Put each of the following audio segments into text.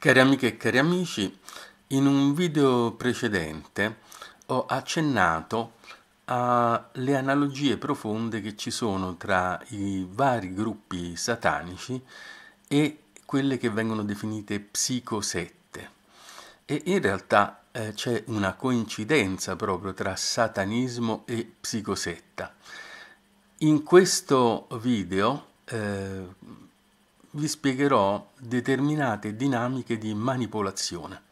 Cari amiche e cari amici, in un video precedente ho accennato alle analogie profonde che ci sono tra i vari gruppi satanici e quelle che vengono definite psicosette. E in realtà eh, c'è una coincidenza proprio tra satanismo e psicosetta. In questo video eh, vi spiegherò determinate dinamiche di manipolazione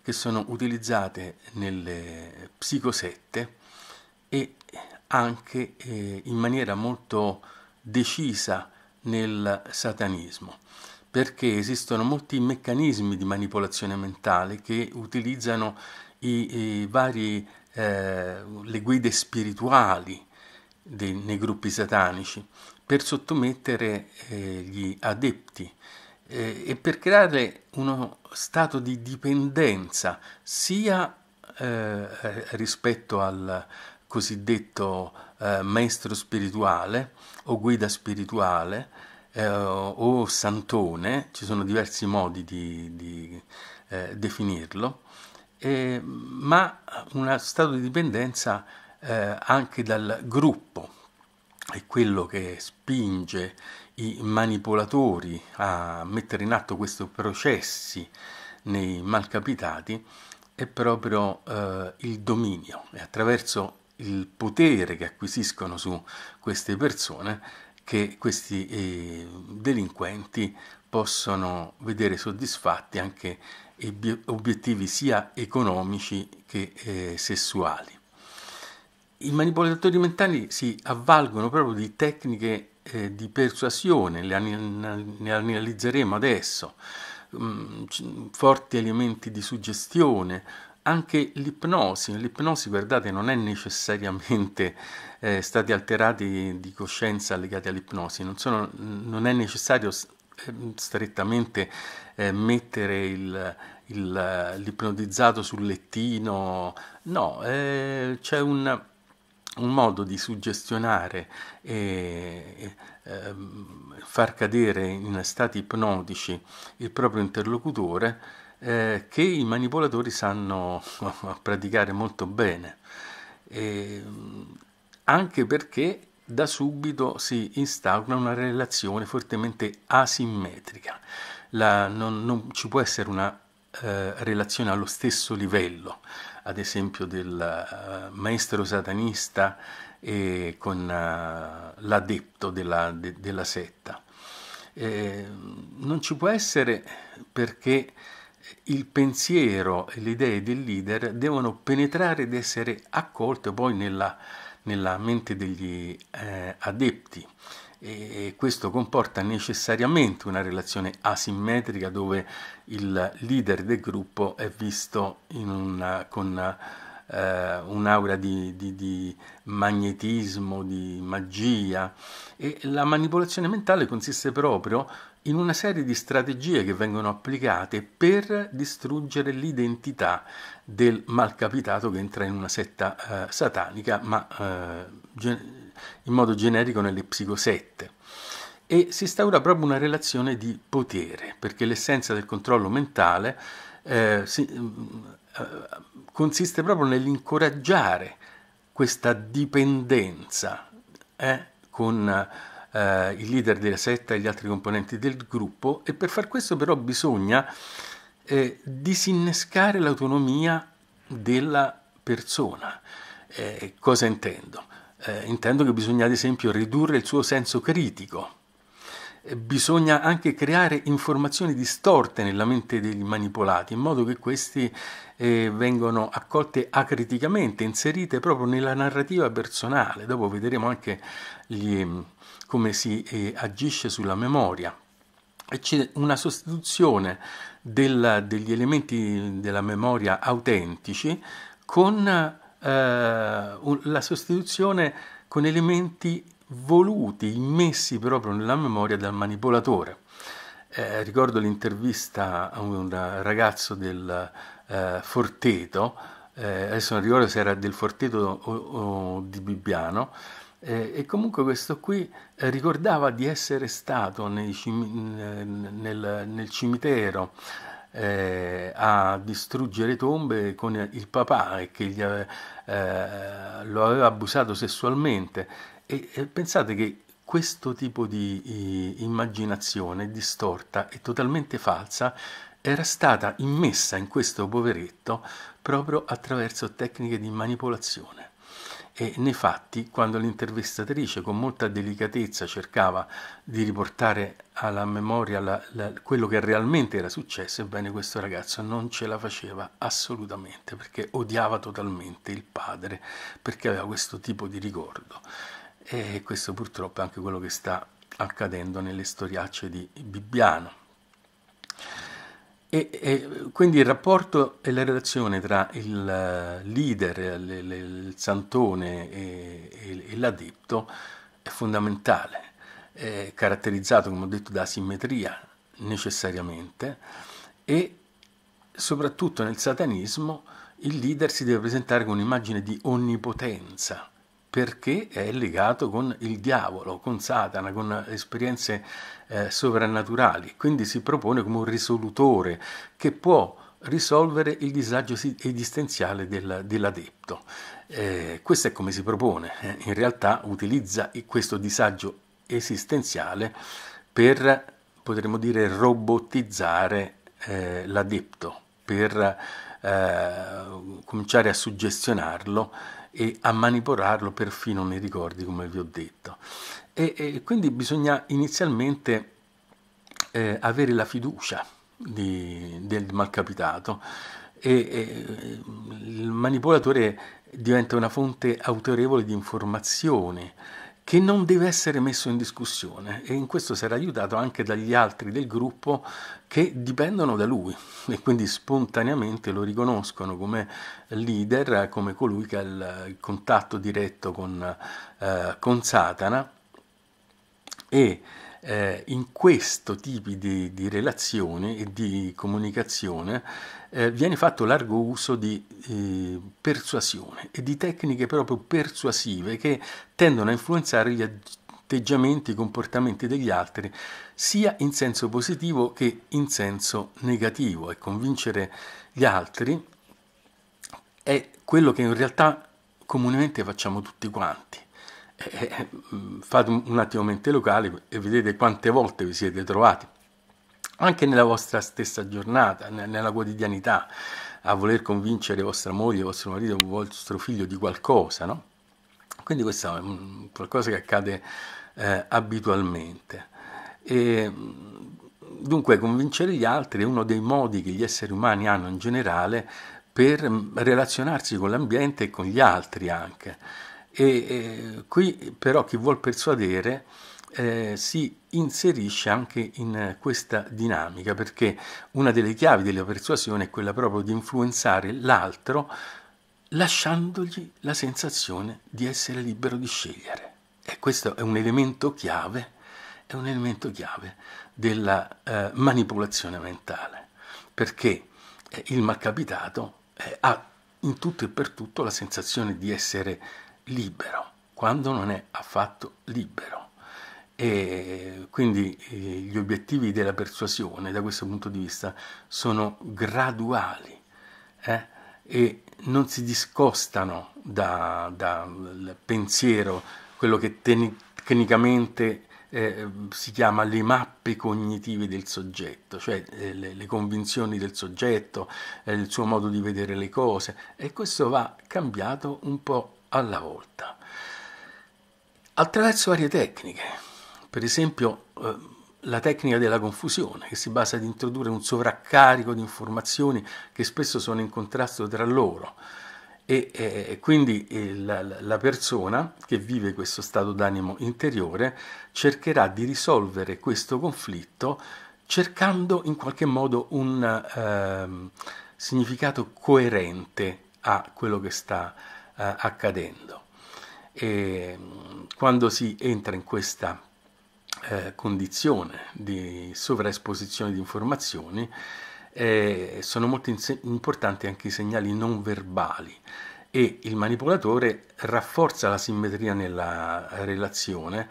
che sono utilizzate nelle psicosette e anche eh, in maniera molto decisa nel satanismo, perché esistono molti meccanismi di manipolazione mentale che utilizzano i, i vari, eh, le guide spirituali dei, nei gruppi satanici per sottomettere eh, gli adepti eh, e per creare uno stato di dipendenza sia eh, rispetto al cosiddetto eh, maestro spirituale o guida spirituale eh, o santone, ci sono diversi modi di, di definirlo, ma uno stato di dipendenza eh, anche dal gruppo, è quello che spinge i manipolatori a mettere in atto questi processi nei malcapitati è proprio eh, il dominio e attraverso il potere che acquisiscono su queste persone che questi eh, delinquenti possono vedere soddisfatti anche obiettivi sia economici che eh, sessuali i manipolatori mentali si avvalgono proprio di tecniche eh, di persuasione, le, le analizzeremo adesso, mm, forti elementi di suggestione, anche l'ipnosi, l'ipnosi guardate non è necessariamente eh, stati alterati di coscienza legati all'ipnosi, non, sono, non è necessario ehm, strettamente eh, mettere il, il, l'ipnotizzato sul lettino, no, eh, c'è un un modo di suggestionare e ehm, far cadere in stati ipnotici il proprio interlocutore eh, che i manipolatori sanno praticare molto bene, mm, anche perché da subito si instaura una relazione fortemente asimmetrica. La, non, non, ci può essere una eh, relazione allo stesso livello ad esempio del uh, maestro satanista e con uh, eh, l'adepto della, de, della setta. Eh, non ci può essere perché il pensiero e le idee del leader devono penetrare ed essere accolte poi nella, nella mente degli eh, adepti e questo comporta necessariamente una relazione asimmetrica dove il leader del gruppo è visto una, con eh, un'aura di, di, di magnetismo, di magia e la manipolazione mentale consiste proprio in una serie di strategie che vengono applicate per distruggere l'identità del malcapitato che entra in una setta eh, satanica, ma eh, in modo generico nelle psicosette. E si instaura proprio una relazione di potere, perché l'essenza del controllo mentale eh, si, mm, eh, consiste proprio nell'incoraggiare questa dipendenza eh, con eh, il leader della setta e gli altri componenti del gruppo e per far questo però bisogna eh, disinnescare l'autonomia della persona. Eh, cosa intendo? eh, intendo che bisogna ad esempio ridurre il suo senso critico, eh, bisogna anche creare informazioni distorte nella mente dei manipolati in modo che questi eh, vengano accolte acriticamente, inserite proprio nella narrativa personale. Dopo vedremo anche gli, mm, come si eh, agisce sulla memoria. E c'è una sostituzione del, degli elementi della memoria autentici con eh, la sostituzione con elementi voluti, immessi proprio nella memoria dal manipolatore. Eh, ricordo l'intervista a un ragazzo del eh, Forteto, eh, adesso non ricordo se era del Forteto o, o di Bibbiano, eh, e comunque questo qui eh, ricordava di essere stato nei, nel, nel cimitero eh, a distruggere tombe con il papà che gli, eh, lo aveva abusato sessualmente. E, e pensate che questo tipo di i, immaginazione distorta e totalmente falsa era stata immessa in questo poveretto proprio attraverso tecniche di manipolazione e nei fatti, quando l'intervistatrice con molta delicatezza cercava di riportare alla memoria la, la, quello che realmente era successo, ebbene questo ragazzo non ce la faceva assolutamente perché odiava totalmente il padre, perché aveva questo tipo di ricordo. E questo purtroppo è anche quello che sta accadendo nelle storiacce di Bibbiano. E, e, quindi il rapporto e la relazione tra il eh, leader, il, il santone e, e, e l'addetto è fondamentale, è caratterizzato, come ho detto, da simmetria necessariamente e soprattutto nel satanismo il leader si deve presentare con un'immagine di onnipotenza perché è legato con il diavolo, con Satana, con esperienze eh, sovrannaturali, quindi si propone come un risolutore che può risolvere il disagio esistenziale del, dell'adepto. Eh, questo è come si propone, eh, in realtà utilizza questo disagio esistenziale per, potremmo dire, robotizzare eh, l'adepto, per eh, cominciare a suggestionarlo e a manipolarlo perfino nei ricordi, come vi ho detto. E, e quindi bisogna inizialmente eh, avere la fiducia di, del malcapitato e, e il manipolatore diventa una fonte autorevole di informazione che non deve essere messo in discussione e in questo sarà aiutato anche dagli altri del gruppo che dipendono da lui e quindi spontaneamente lo riconoscono come leader, come colui che ha il contatto diretto con, eh, con Satana e eh, in questo tipo di, di relazione e di comunicazione eh, viene fatto largo uso di eh, persuasione e di tecniche proprio persuasive che tendono a influenzare gli atteggiamenti, i comportamenti degli altri, sia in senso positivo che in senso negativo e convincere gli altri è quello che in realtà comunemente facciamo tutti quanti. Eh, eh mm, fate un attimo mente locale e vedete quante volte vi siete trovati anche nella vostra stessa giornata, nella quotidianità, a voler convincere vostra moglie, vostro marito, vostro figlio di qualcosa, no? Quindi questo è qualcosa che accade eh, abitualmente. E, dunque convincere gli altri è uno dei modi che gli esseri umani hanno in generale per mm, relazionarsi con l'ambiente e con gli altri anche. E, e qui però chi vuol persuadere eh, si inserisce anche in questa dinamica perché una delle chiavi della persuasione è quella proprio di influenzare l'altro lasciandogli la sensazione di essere libero di scegliere. E questo è un elemento chiave, è un elemento chiave della eh, manipolazione mentale, perché eh, il malcapitato eh, ha in tutto e per tutto la sensazione di essere libero, quando non è affatto libero e quindi eh, gli obiettivi della persuasione da questo punto di vista sono graduali eh? e non si discostano dal da pensiero, quello che tecnicamente eh, si chiama le mappe cognitive del soggetto, cioè eh, le, le, convinzioni del soggetto, eh, il suo modo di vedere le cose e questo va cambiato un po' alla volta attraverso varie tecniche per esempio eh, la tecnica della confusione, che si basa ad introdurre un sovraccarico di informazioni che spesso sono in contrasto tra loro. E eh, quindi eh, la, la persona che vive questo stato d'animo interiore cercherà di risolvere questo conflitto cercando in qualche modo un eh, significato coerente a quello che sta eh, accadendo. E, quando si entra in questa eh, condizione di sovraesposizione di informazioni, eh, sono molto inse- importanti anche i segnali non verbali e il manipolatore rafforza la simmetria nella relazione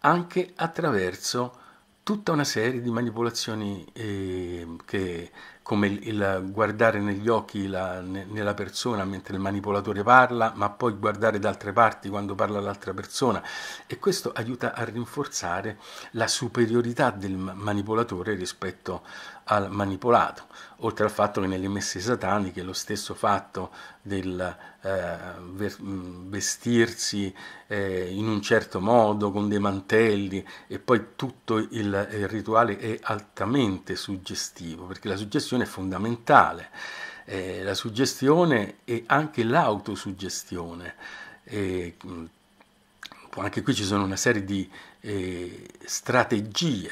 anche attraverso tutta una serie di manipolazioni eh, che come il, il guardare negli occhi la, ne, nella persona mentre il manipolatore parla, ma poi guardare da altre parti quando parla l'altra persona e questo aiuta a rinforzare la superiorità del manipolatore rispetto al manipolato, oltre al fatto che nelle messe sataniche lo stesso fatto del eh, mm, vestirsi eh, in un certo modo con dei mantelli e poi tutto il, il rituale è altamente suggestivo, perché la suggestione è fondamentale, eh, la suggestione e anche l'autosuggestione. Mm, anche qui ci sono una serie di eh, strategie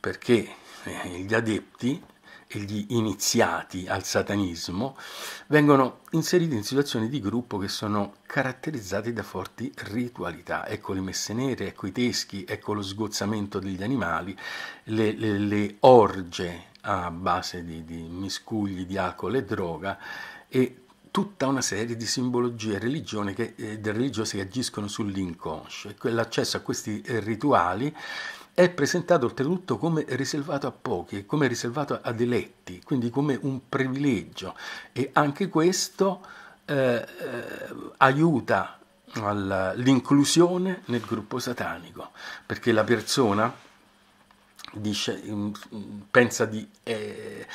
perché eh, gli adepti e gli iniziati al satanismo vengono inseriti in situazioni di gruppo che sono caratterizzate da forti ritualità. Ecco le messe nere, ecco i teschi, ecco lo sgozzamento degli animali, le, le, le orge a base di, di miscugli di alcol e droga e tutta una serie di simbologie religione che, eh, religiose che agiscono sull'inconscio e quell'accesso a questi eh, rituali è presentato oltretutto come riservato a pochi, come riservato ad eletti, quindi come un privilegio e anche questo eh, eh aiuta l'inclusione nel gruppo satanico, perché la persona dice, pensa di eh,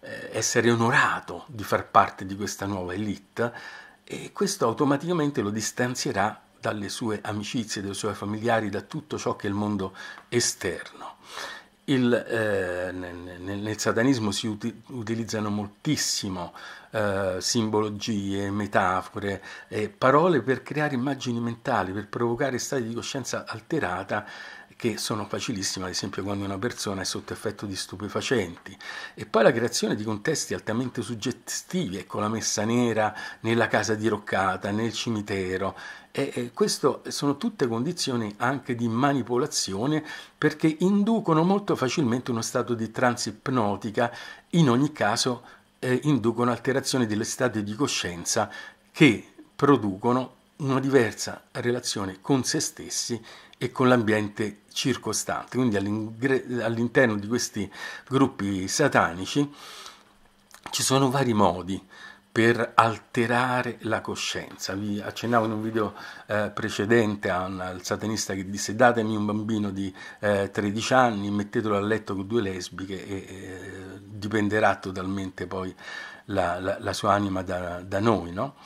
eh, essere onorato di far parte di questa nuova elite e questo automaticamente lo distanzierà dalle sue amicizie, dai suoi familiari, da tutto ciò che è il mondo esterno. Il, eh, nel, nel, satanismo si uti- utilizzano moltissimo eh, simbologie, metafore, eh, parole per creare immagini mentali, per provocare stati di coscienza alterata che sono facilissime, ad esempio quando una persona è sotto effetto di stupefacenti, e poi la creazione di contesti altamente suggestivi, ecco la messa nera nella casa diroccata, nel cimitero, e queste sono tutte condizioni anche di manipolazione perché inducono molto facilmente uno stato di ipnotica, in ogni caso eh, inducono alterazioni delle state di coscienza che producono una diversa relazione con se stessi e con l'ambiente circostante. Quindi all'interno di questi gruppi satanici ci sono vari modi per alterare la coscienza. Vi accennavo in un video eh, precedente a un, al satanista che disse datemi un bambino di eh, 13 anni, mettetelo a letto con due lesbiche e eh, dipenderà totalmente poi la, la, la sua anima da, da noi. No?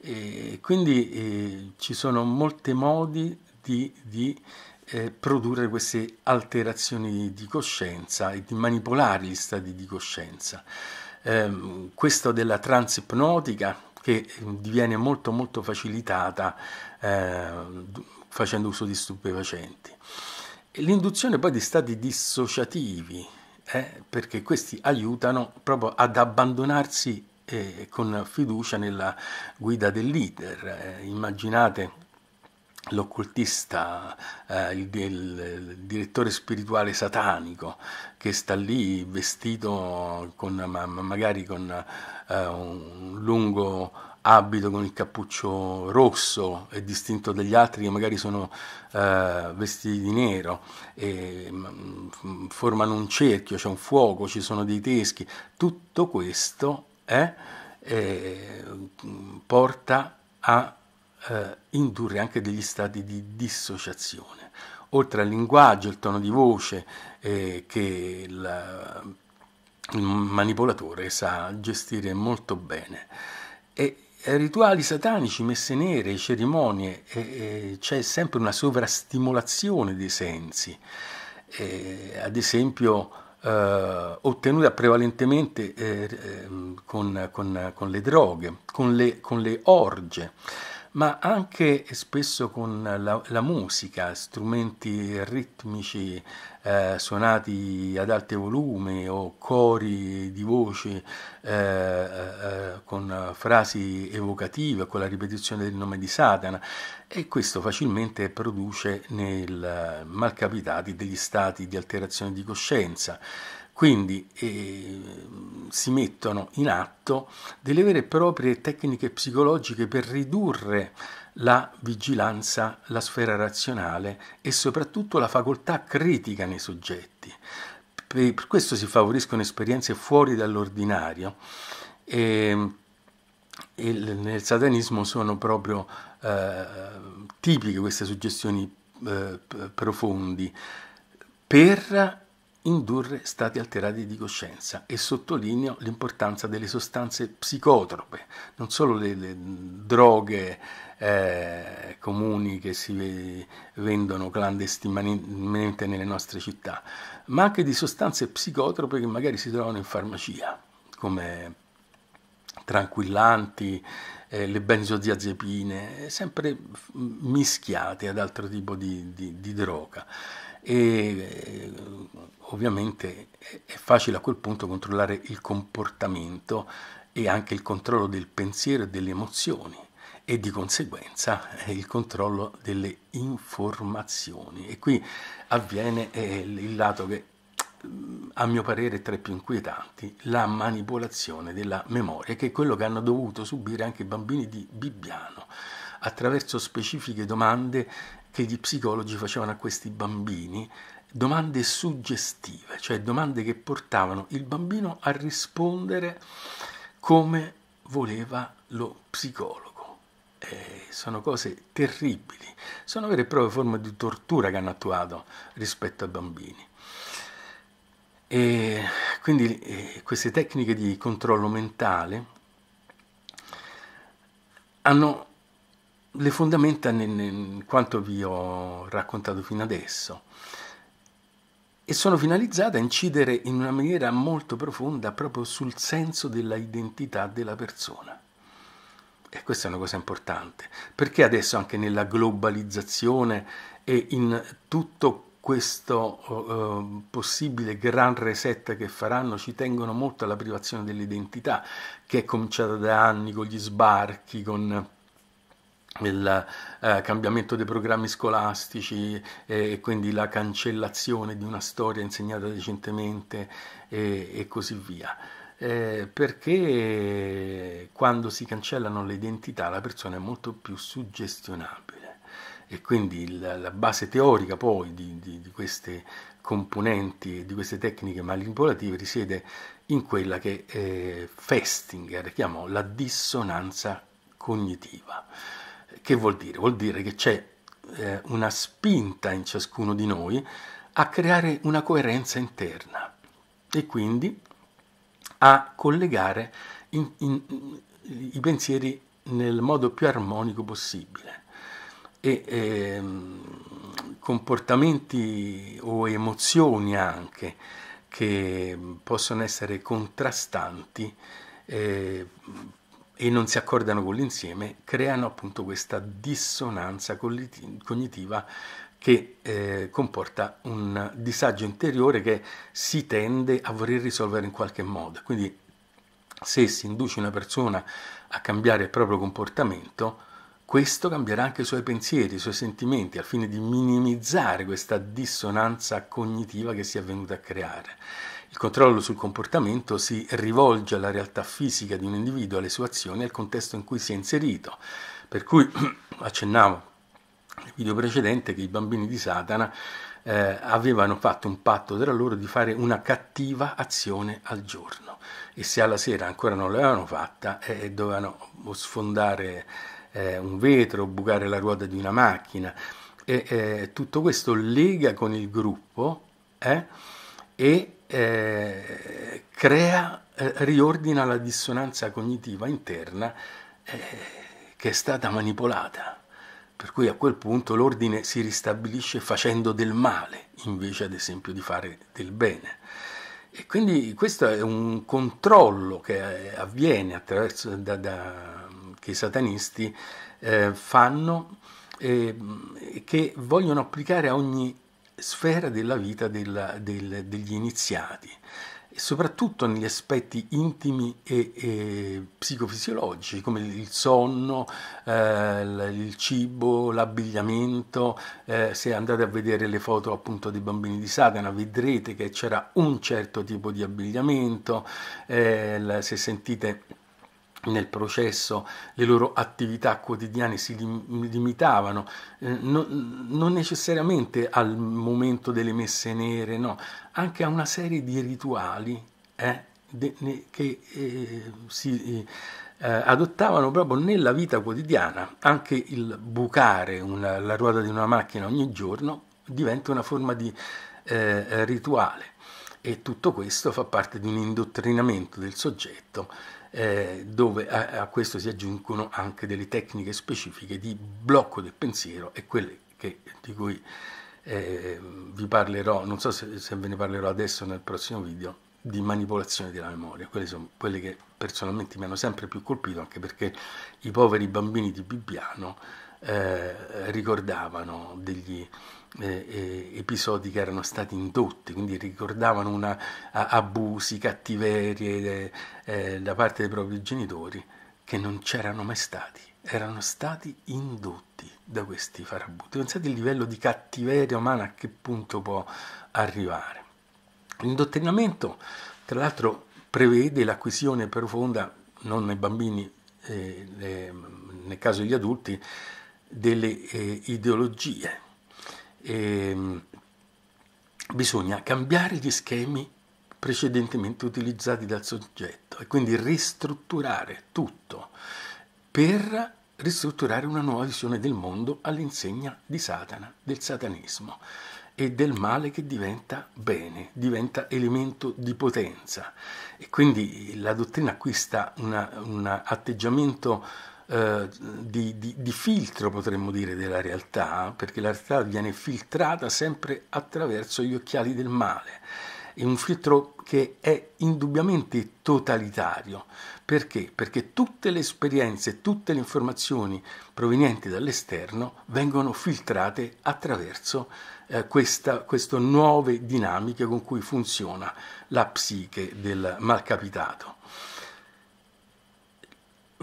E quindi eh, ci sono molti modi di, di eh, produrre queste alterazioni di, di coscienza e di manipolare gli stati di coscienza eh, questo della transipnotica che ehm, diviene molto molto facilitata eh, facendo uso di stupefacenti. L'induzione poi di stati dissociativi, eh, perché questi aiutano proprio ad abbandonarsi eh, con fiducia nella guida del leader. Eh, immaginate l'occultista, eh, il, il, il, direttore spirituale satanico che sta lì vestito con, ma, magari con eh, un lungo abito con il cappuccio rosso e distinto dagli altri che magari sono eh, vestiti di nero, e, mh, mm, mm, formano un cerchio, c'è un fuoco, ci sono dei teschi, tutto questo eh, porta a eh, indurre anche degli stati di dissociazione. Oltre al linguaggio, il tono di voce eh, che il, eh, il manipolatore sa gestire molto bene. E eh, rituali satanici, messe nere, cerimonie, e, e c'è sempre una sovrastimolazione dei sensi. E, eh, ad esempio, eh, ottenuta prevalentemente eh, ehm, con, con, con, le droghe, con le, con le orge ma anche spesso con la, la musica, strumenti ritmici eh, suonati ad alto volume o cori di voci eh, eh, eh, con frasi evocative, con la ripetizione del nome di Satana e questo facilmente produce nel malcapitati degli stati di alterazione di coscienza. Quindi eh, si mettono in atto delle vere e proprie tecniche psicologiche per ridurre la vigilanza, la sfera razionale e soprattutto la facoltà critica nei soggetti. Per questo si favoriscono esperienze fuori dall'ordinario ehm, e, e nel satanismo sono proprio eh, tipiche queste suggestioni eh, profondi per indurre stati alterati di coscienza e sottolineo l'importanza delle sostanze psicotrope, non solo delle droghe eh, comuni che si vendono clandestinamente nelle nostre città, ma anche di sostanze psicotrope che magari si trovano in farmacia, come tranquillanti, eh, le benzodiazepine, sempre mischiate ad altro tipo di, di, di droga e eh, ovviamente è facile a quel punto controllare il comportamento e anche il controllo del pensiero e delle emozioni e di conseguenza eh, il controllo delle informazioni e qui avviene eh, il lato che mm, a mio parere tra i più inquietanti, la manipolazione della memoria, che è quello che hanno dovuto subire anche i bambini di Bibbiano, attraverso specifiche domande che gli psicologi facevano a questi bambini domande suggestive, cioè domande che portavano il bambino a rispondere come voleva lo psicologo. Eh, sono cose terribili, sono vere e proprie forme di tortura che hanno attuato rispetto ai bambini. E quindi eh, queste tecniche di controllo mentale hanno le fondamenta in quanto vi ho raccontato fino adesso e sono finalizzate a incidere in una maniera molto profonda proprio sul senso dell'identità della persona. E questa è una cosa importante, perché adesso anche nella globalizzazione e in tutto questo eh, possibile gran reset che faranno ci tengono molto alla privazione dell'identità, che è cominciata da anni con gli sbarchi, con il eh, cambiamento dei programmi scolastici eh, e quindi la cancellazione di una storia insegnata recentemente e, e così via. Eh, perché quando si cancellano le identità la persona è molto più suggestionabile e quindi la, la base teorica poi di, di, di queste componenti, di queste tecniche manipolative risiede in quella che eh, Festinger chiamò la dissonanza cognitiva. Che vuol dire? Vuol dire che c'è eh, una spinta in ciascuno di noi a creare una coerenza interna e quindi a collegare in, in, in, i pensieri nel modo più armonico possibile. E eh, comportamenti o emozioni anche che possono essere contrastanti eh, e non si accordano con l'insieme, creano appunto questa dissonanza cognitiva che eh, comporta un disagio interiore che si tende a voler risolvere in qualche modo. Quindi se si induce una persona a cambiare il proprio comportamento, questo cambierà anche i suoi pensieri, i suoi sentimenti, al fine di minimizzare questa dissonanza cognitiva che si è venuta a creare. Il controllo sul comportamento si rivolge alla realtà fisica di un individuo, alle sue azioni e al contesto in cui si è inserito. Per cui accennavo nel video precedente che i bambini di Satana eh, avevano fatto un patto tra loro di fare una cattiva azione al giorno e se alla sera ancora non l'avevano fatta eh, eh dovevano sfondare eh, un vetro, bucare la ruota di una macchina. E, eh, tutto questo lega con il gruppo eh, e eh, crea, eh, riordina la dissonanza cognitiva interna eh, che è stata manipolata. Per cui a quel punto l'ordine si ristabilisce facendo del male invece ad esempio di fare del bene. E quindi questo è un controllo che avviene attraverso da, da, che i satanisti eh, fanno eh, che vogliono applicare a ogni sfera della vita della, del, degli iniziati, soprattutto negli aspetti intimi e, e psicofisiologici come il sonno, eh, il cibo, l'abbigliamento. Eh, se andate a vedere le foto appunto dei bambini di Satana vedrete che c'era un certo tipo di abbigliamento, eh, se sentite nel processo le loro attività quotidiane si limitavano, eh, non, non necessariamente al momento delle messe nere, no, anche a una serie di rituali eh, de, ne, che eh, si eh, eh, adottavano proprio nella vita quotidiana. Anche il bucare una, la ruota di una macchina ogni giorno diventa una forma di eh, rituale e tutto questo fa parte di un indottrinamento del soggetto eh, dove a, a questo si aggiungono anche delle tecniche specifiche di blocco del pensiero e quelle che, di cui eh, vi parlerò, non so se, se, ve ne parlerò adesso nel prossimo video, di manipolazione della memoria. Quelle sono quelle che personalmente mi hanno sempre più colpito, anche perché i poveri bambini di Bibbiano eh, ricordavano degli, eh, eh, episodi che erano stati indotti, quindi ricordavano una, abusi, cattiverie eh, eh, da parte dei propri genitori che non c'erano mai stati, erano stati indotti da questi farabuti. Pensate il livello di cattiveria umana a che punto può arrivare. L'indottrinamento, tra l'altro, prevede l'acquisione profonda, non nei bambini, eh, le, nel caso degli adulti, delle eh, ideologie eh, bisogna cambiare gli schemi precedentemente utilizzati dal soggetto e quindi ristrutturare tutto per ristrutturare una nuova visione del mondo all'insegna di Satana, del satanismo e del male che diventa bene, diventa elemento di potenza. E quindi la dottrina acquista un atteggiamento eh, di, di, di, filtro, potremmo dire, della realtà, perché la realtà viene filtrata sempre attraverso gli occhiali del male. È un filtro che è indubbiamente totalitario. Perché? Perché tutte le esperienze, tutte le informazioni provenienti dall'esterno vengono filtrate attraverso eh, questa, queste nuove dinamiche con cui funziona la psiche del malcapitato.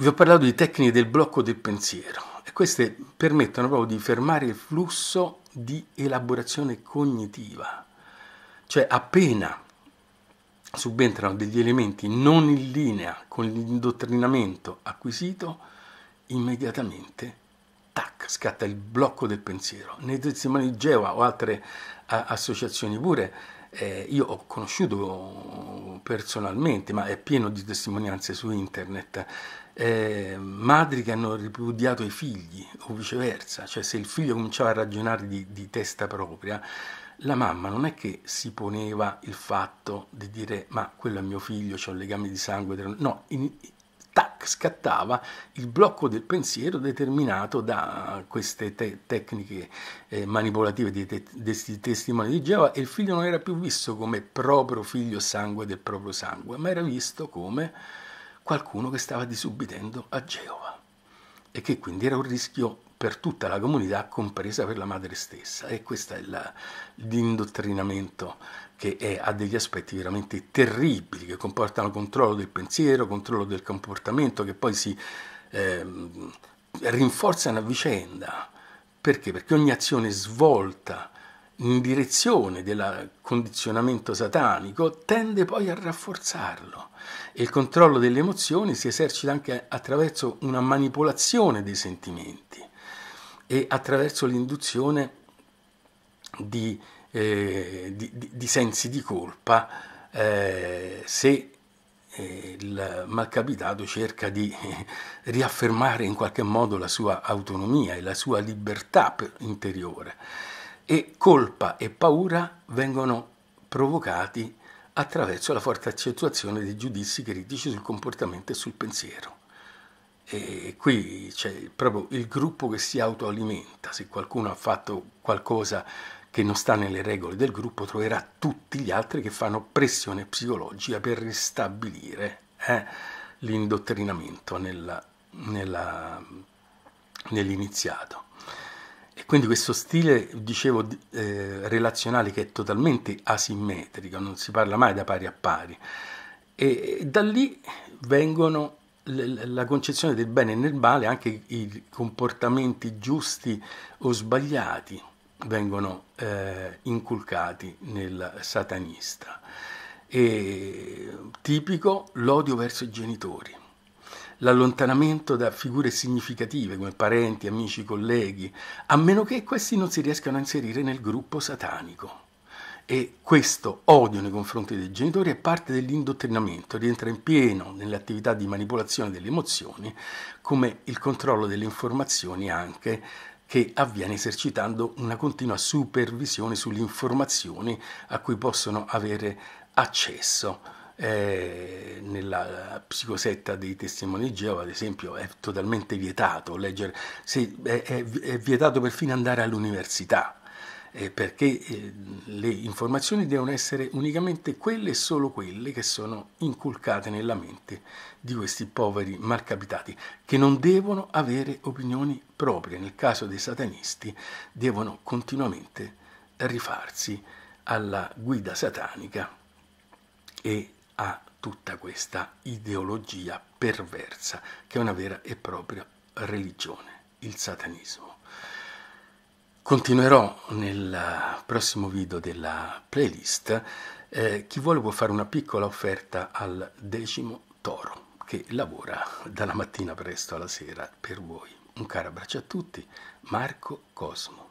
Vi ho parlato di tecniche del blocco del pensiero e queste permettono proprio di fermare il flusso di elaborazione cognitiva, cioè appena subentrano degli elementi non in linea con l'indottrinamento acquisito, immediatamente tac, scatta il blocco del pensiero. Nei testimoni di Geova o altre a, associazioni pure, eh, io ho conosciuto personalmente, ma è pieno di testimonianze su internet, eh, madri che hanno ripudiato i figli o viceversa, cioè se il figlio cominciava a ragionare di, di testa propria, la mamma non è che si poneva il fatto di dire ma quello è mio figlio, ho legame di sangue, no, in, tac, scattava il blocco del pensiero determinato da queste te- tecniche eh, manipolative dei, te- dei testimoni di Geova e il figlio non era più visto come proprio figlio sangue del proprio sangue, ma era visto come qualcuno che stava disubbidendo a Geova e che quindi era un rischio per tutta la comunità, compresa per la madre stessa. E questo è la, l'indottrinamento che è, ha degli aspetti veramente terribili, che comportano controllo del pensiero, controllo del comportamento, che poi si eh, rinforzano a vicenda. Perché? Perché ogni azione svolta in direzione del condizionamento satanico tende poi a rafforzarlo il controllo delle emozioni si esercita anche attraverso una manipolazione dei sentimenti e attraverso l'induzione di, eh, di, di, di sensi di colpa eh, se eh, il malcapitato cerca di eh, riaffermare in qualche modo la sua autonomia e la sua libertà interiore. E colpa e paura vengono provocati attraverso la forte accentuazione dei giudizi critici sul comportamento e sul pensiero. E qui c'è proprio il gruppo che si autoalimenta, se qualcuno ha fatto qualcosa che non sta nelle regole del gruppo troverà tutti gli altri che fanno pressione psicologica per ristabilire eh, l'indottrinamento nella, nella, nell'iniziato. E quindi questo stile, dicevo, eh, relazionale che è totalmente asimmetrico, non si parla mai da pari a pari. E, da lì vengono la concezione del bene e del male, anche i comportamenti giusti o sbagliati vengono eh, inculcati nel satanista. E, tipico l'odio verso i genitori l'allontanamento da figure significative come parenti, amici, colleghi, a meno che questi non si riescano a inserire nel gruppo satanico. E questo odio nei confronti dei genitori è parte dell'indottrinamento, rientra in pieno nelle attività di manipolazione delle emozioni, come il controllo delle informazioni anche che avviene esercitando una continua supervisione sulle informazioni a cui possono avere accesso eh, nella psicosetta dei testimoni Geova, ad esempio, è totalmente vietato leggere, sì, è, è, è, vietato perfino andare all'università. Eh, perché eh, le informazioni devono essere unicamente quelle e solo quelle che sono inculcate nella mente di questi poveri malcapitati, che non devono avere opinioni proprie. Nel caso dei satanisti devono continuamente rifarsi alla guida satanica e a tutta questa ideologia perversa che è una vera e propria religione, il satanismo. Continuerò nel prossimo video della playlist. Eh, chi vuole può fare una piccola offerta al decimo toro che lavora dalla mattina presto alla sera per voi. Un caro abbraccio a tutti, Marco Cosmo.